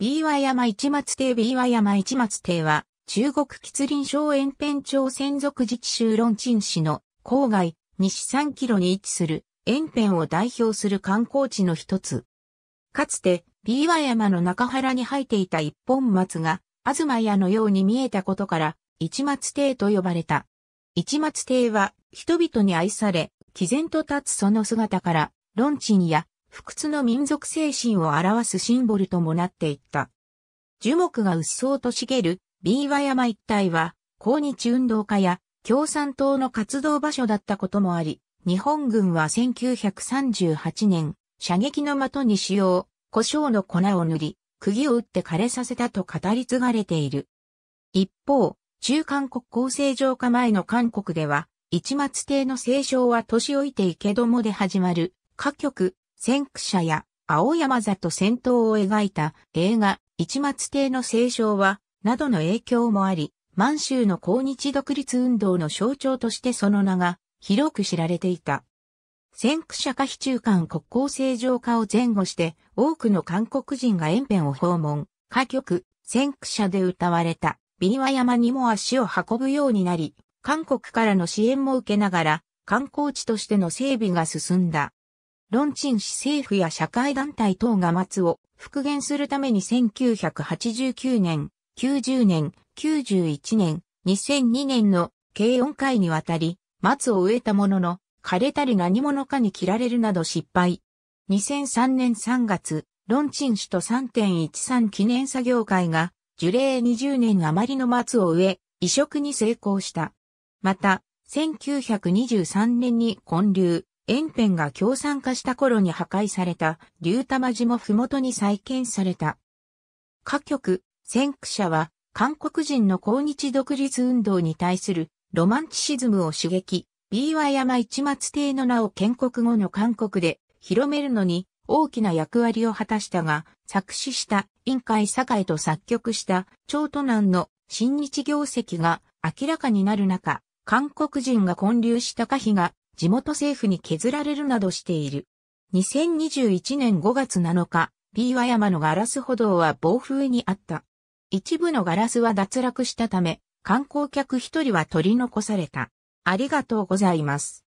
ビーワ山市松亭ビーワ山市松亭は、中国吉林省延辺町専属自治州論鎮市の郊外、西3キロに位置する延辺を代表する観光地の一つ。かつて、ビーワ山の中原に生えていた一本松が、東屋のように見えたことから、市松亭と呼ばれた。市松亭は、人々に愛され、毅然と立つその姿から、論鎮や不屈の民族精神を表すシンボルともなっていった。樹木がうっそうと茂る、ビーワ山一帯は、抗日運動家や共産党の活動場所だったこともあり、日本軍は1938年、射撃の的に使用、胡椒の粉を塗り、釘を打って枯れさせたと語り継がれている。一方、中韓国構成上化前の韓国では、一末帝の聖称は年老いて池どもで始まる、歌曲、先駆者や青山座と戦闘を描いた映画、一松帝の聖少は、などの影響もあり、満州の抗日独立運動の象徴としてその名が広く知られていた。先駆者か非中間国交正常化を前後して多くの韓国人が延辺を訪問、歌曲、先駆者で歌われた、ビ和山にも足を運ぶようになり、韓国からの支援も受けながら、観光地としての整備が進んだ。ロンチン市政府や社会団体等が松を復元するために1989年、90年、91年、2002年の計4回にわたり、松を植えたものの、枯れたり何者かに切られるなど失敗。2003年3月、ロンチン市と3.13記念作業会が、樹齢20年余りの松を植え、移植に成功した。また、1923年に混流。延辺が共産化した頃に破壊された、竜玉寺も麓に再建された。歌曲、先駆者は、韓国人の抗日独立運動に対するロマンチシズムを刺激、B 和山一松帝の名を建国後の韓国で広めるのに大きな役割を果たしたが、作詞した委員会堺と作曲した長都南の新日業績が明らかになる中、韓国人が建立した可否が地元政府に削られるなどしている。2021年5月7日、B 和山のガラス歩道は暴風にあった。一部のガラスは脱落したため、観光客一人は取り残された。ありがとうございます。